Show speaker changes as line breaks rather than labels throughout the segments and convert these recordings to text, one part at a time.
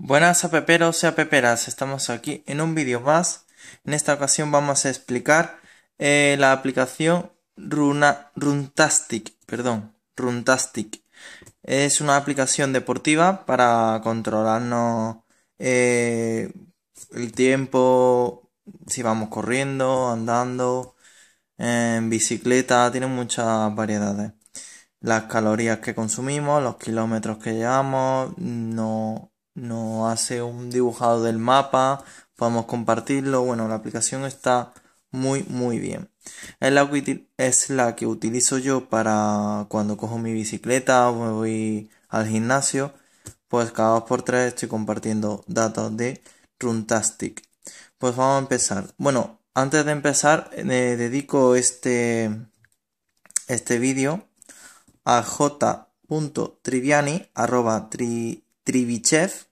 Buenas a peperos y peperas. estamos aquí en un vídeo más. En esta ocasión vamos a explicar eh, la aplicación Runa, Runtastic. Perdón, Es una aplicación deportiva para controlarnos eh, el tiempo, si vamos corriendo, andando, en bicicleta, tiene muchas variedades. Las calorías que consumimos, los kilómetros que llevamos, no nos hace un dibujado del mapa, podemos compartirlo. Bueno, la aplicación está muy, muy bien. Es la, es la que utilizo yo para cuando cojo mi bicicleta o me voy al gimnasio. Pues cada dos por tres estoy compartiendo datos de Runtastic. Pues vamos a empezar. Bueno, antes de empezar, eh, dedico este, este vídeo a j.triviani, trivichev,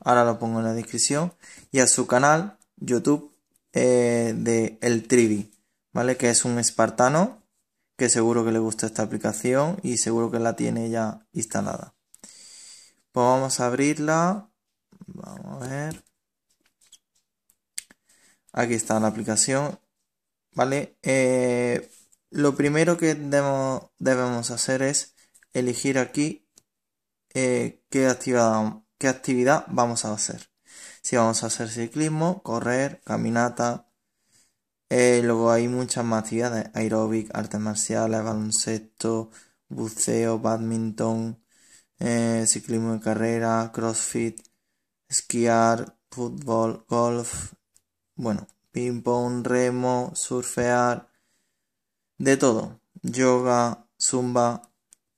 ahora lo pongo en la descripción, y a su canal YouTube eh, de El Trivi, ¿vale? Que es un espartano, que seguro que le gusta esta aplicación y seguro que la tiene ya instalada. Pues vamos a abrirla, vamos a ver. Aquí está la aplicación, ¿vale? Eh, lo primero que debemos, hacer es elegir aquí que eh, qué qué actividad vamos a hacer. Si vamos a hacer ciclismo, correr, caminata. Eh, luego hay muchas más actividades, aeróbic, artes marciales, baloncesto, buceo, badminton, eh, ciclismo de carrera, crossfit, esquiar, fútbol, golf, bueno, ping pong, remo, surfear, de todo, yoga, zumba,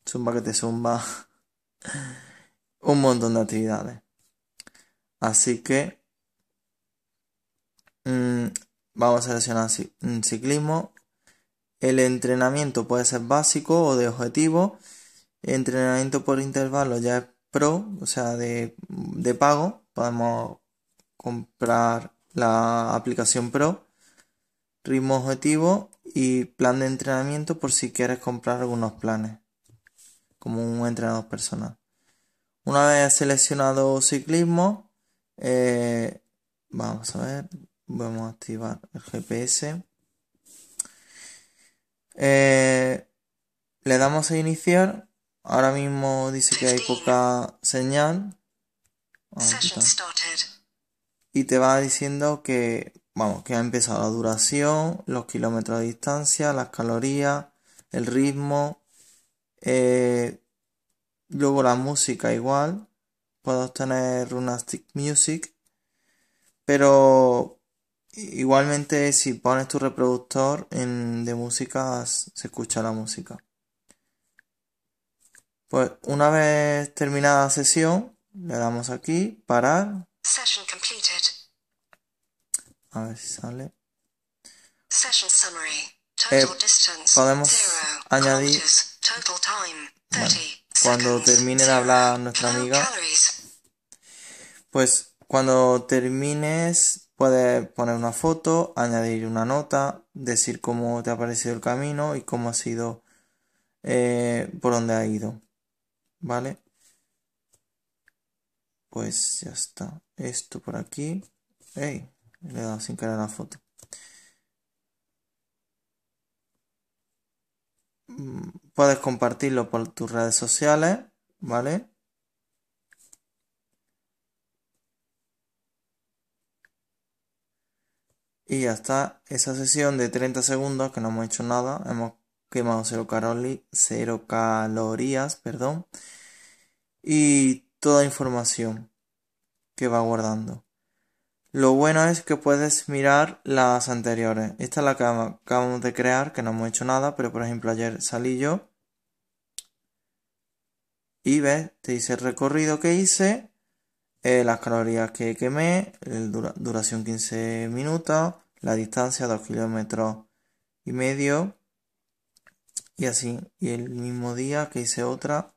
zumba que te zumba. un montón de actividades. Así que mm, vamos a seleccionar mm, ciclismo. El entrenamiento puede ser básico o de objetivo. entrenamiento por intervalo ya es pro, o sea, de, de pago. Podemos comprar la aplicación pro. Ritmo objetivo y plan de entrenamiento por si quieres comprar algunos planes como un entrenador personal. Una vez seleccionado ciclismo, eh, vamos a ver, vamos a activar el GPS. Eh, le damos a iniciar. Ahora mismo dice que hay poca señal. Ah, y te va diciendo que, vamos, que ha empezado la duración, los kilómetros de distancia, las calorías, el ritmo, eh, Luego la música igual. Puedo obtener una stick music. Pero igualmente si pones tu reproductor en, de música se escucha la música. Pues una vez terminada la sesión, le damos aquí, parar. Session completed. A ver si sale. Session summary. Eh, total distance, podemos añadir. Cuando termine de hablar nuestra amiga, pues cuando termines puedes poner una foto, añadir una nota, decir cómo te ha parecido el camino y cómo ha sido, eh, por dónde ha ido. ¿Vale? Pues ya está. Esto por aquí. ¡Ey! Le he dado sin querer la foto. puedes compartirlo por tus redes sociales, ¿vale? Y ya está, esa sesión de 30 segundos que no hemos hecho nada, hemos quemado 0 calorías, calorías, perdón. Y toda información que va guardando. Lo bueno es que puedes mirar las anteriores. Esta es la que acabamos de crear, que no hemos hecho nada, pero por ejemplo ayer salí yo. Y ves, te dice el recorrido que hice, eh, las calorías que quemé, el duración 15 minutos, la distancia 2 kilómetros y medio. Y así, y el mismo día que hice otra,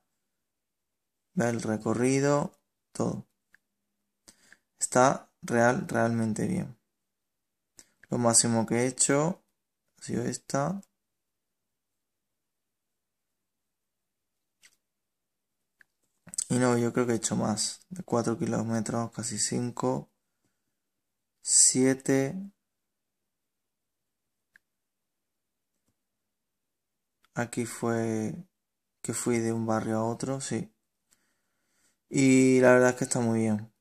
ves el recorrido, todo. Está real, realmente bien. Lo máximo que he hecho ha sido esta. Y no, yo creo que he hecho más. De 4 kilómetros, casi 5. 7. Aquí fue que fui de un barrio a otro, sí. Y la verdad es que está muy bien.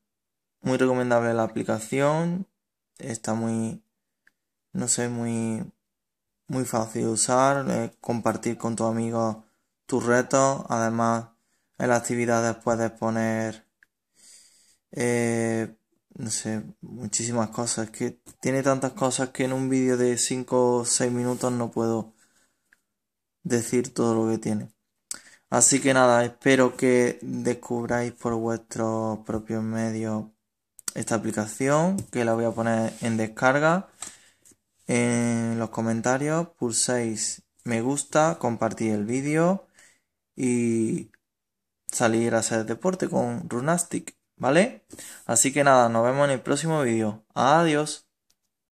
Muy recomendable la aplicación. Está muy, no sé, muy, muy fácil de usar. Eh, compartir con tus amigos tus retos. Además, en las actividades puedes poner, eh, no sé, muchísimas cosas. Que tiene tantas cosas que en un vídeo de 5 o 6 minutos no puedo decir todo lo que tiene. Así que nada, espero que descubráis por vuestros propios medios esta aplicación que la voy a poner en descarga. En los comentarios pulséis me gusta, compartir el vídeo y salir a hacer deporte con Runastic, ¿vale? Así que nada, nos vemos en el próximo vídeo. Adiós.